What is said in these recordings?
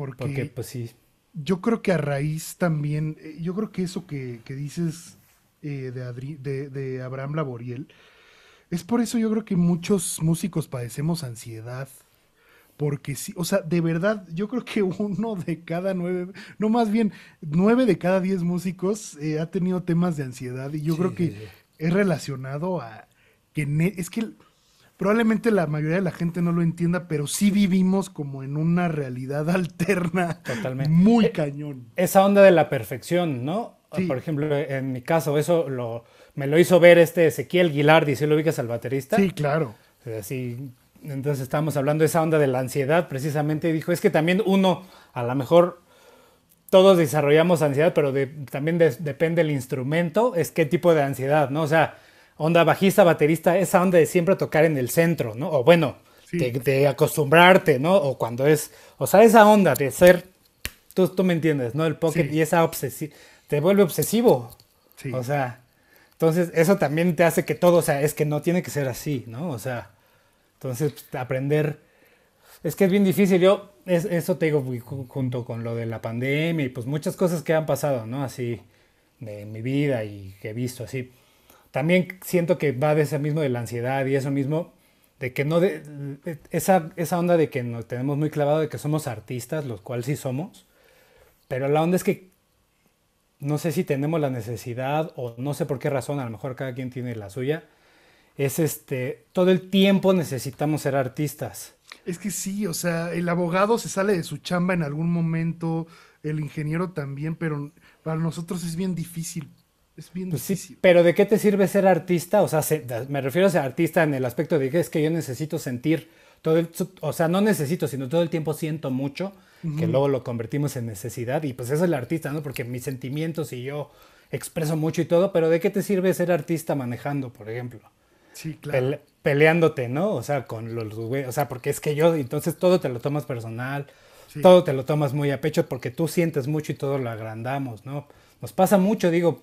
Porque, pues sí. Yo creo que a raíz también, eh, yo creo que eso que, dices eh, de, de, Abraham Laboriel, es por eso yo creo que muchos músicos padecemos ansiedad. Porque sí, o sea, de verdad, yo creo que uno de cada nueve, no más bien, nueve de cada diez músicos eh, ha tenido temas de ansiedad y yo creo que es relacionado a que es que probablemente la mayoría de la gente no lo entienda, pero sí vivimos como en una realidad alterna. Totalmente. Muy eh, cañón. Esa onda de la perfección, ¿no? Por ejemplo, en mi caso, eso lo, me lo hizo ver este Ezequiel Guilardi, si lo ubicas al baterista. Sí, claro. Así, entonces estábamos hablando de esa onda de la ansiedad, precisamente, dijo, es que también uno, a lo mejor todos desarrollamos ansiedad, pero también depende del instrumento, es qué tipo de ansiedad, ¿no? O sea, onda bajista, baterista, esa onda de siempre tocar en el centro, ¿no? O bueno, de, acostumbrarte, ¿no? O cuando es, o sea, esa onda de ser, tú, tú me entiendes, ¿no? El pocket y esa obsesión, te vuelve obsesivo. Sí. O sea, entonces eso también te hace que todo, o sea, es que no tiene que ser así, ¿no? O sea, entonces pues, aprender, es que es bien difícil, yo, eso te digo, junto con lo de la pandemia y pues muchas cosas que han pasado, ¿no? Así, de mi vida y que he visto así también siento que va de ese mismo de la ansiedad y eso mismo de que no de, esa, esa onda de que nos tenemos muy clavado de que somos artistas, los cuales sí somos, pero la onda es que no sé si tenemos la necesidad o no sé por qué razón, a lo mejor cada quien tiene la suya, es este, todo el tiempo necesitamos ser artistas. Es que sí, o sea, el abogado se sale de su chamba en algún momento, el ingeniero también, pero para nosotros es bien difícil pues pero ¿de qué te sirve ser artista? O sea, me refiero a ser artista en el aspecto de que es que yo necesito sentir todo o sea, no necesito, sino todo el tiempo siento mucho, que luego lo convertimos en necesidad y pues eso es el artista, ¿no? Porque mis sentimientos y yo expreso mucho y todo, pero ¿de qué te sirve ser artista manejando, por ejemplo? Sí, claro. peleándote, ¿no? O sea, con los güeyes, o sea, porque es que yo, entonces todo te lo tomas personal, todo te lo tomas muy a pecho porque tú sientes mucho y todo lo agrandamos, ¿no? Nos pasa mucho, digo,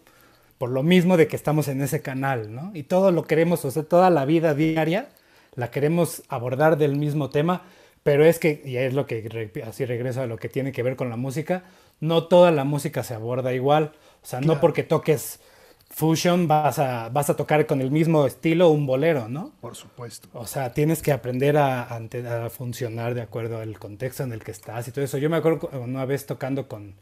por lo mismo de que estamos en ese canal, ¿no? Y todo lo queremos, o sea, toda la vida diaria la queremos abordar del mismo tema, pero es que, y es lo que, así regreso a lo que tiene que ver con la música, no toda la música se aborda igual, o sea, no porque toques fusion vas a, vas a tocar con el mismo estilo un bolero, ¿no? Por supuesto. O sea, tienes que aprender a, a, a funcionar de acuerdo al contexto en el que estás y todo eso. Yo me acuerdo una vez tocando con,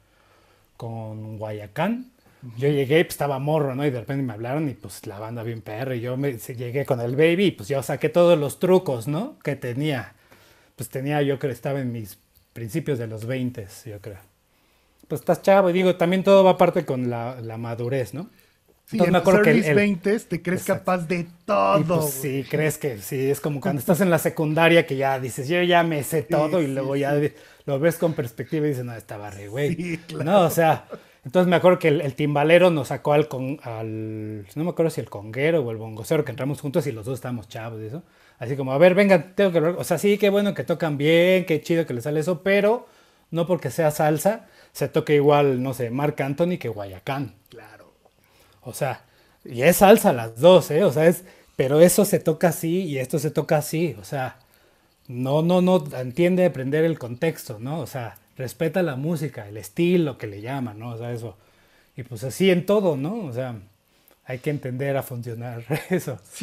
con Guayacán, yo llegué, pues estaba morro, ¿no? Y de repente me hablaron y pues la banda bien perro. Y yo me, llegué con el baby y pues yo saqué todos los trucos, ¿no? Que tenía. Pues tenía, yo creo, estaba en mis principios de los 20, yo creo. Pues estás chavo y digo, también todo va aparte con la, la madurez, ¿no? Sí, Entonces, en me acuerdo que 20 te crees capaz de todo. Pues, sí, crees que sí, es como cuando estás en la secundaria que ya dices, yo ya me sé todo y luego ya lo ves con perspectiva y dices, no, estaba re güey. Claro. No, o sea, entonces me acuerdo que el, timbalero nos sacó al, con, al, no me acuerdo si el conguero o el bongocero que entramos juntos y los dos estábamos chavos y eso. Así como, a ver, venga, tengo que O sea, sí, qué bueno que tocan bien, qué chido que les sale eso, pero no porque sea salsa, se toca igual, no sé, Marc Anthony que Guayacán. Claro. O sea, y es salsa las dos, ¿eh? O sea, es, pero eso se toca así y esto se toca así. O sea, no, no, no entiende aprender el contexto, ¿no? O sea, respeta la música, el estilo que le llaman, ¿no? O sea, eso. Y pues así en todo, ¿no? O sea, hay que entender a funcionar eso. Sí.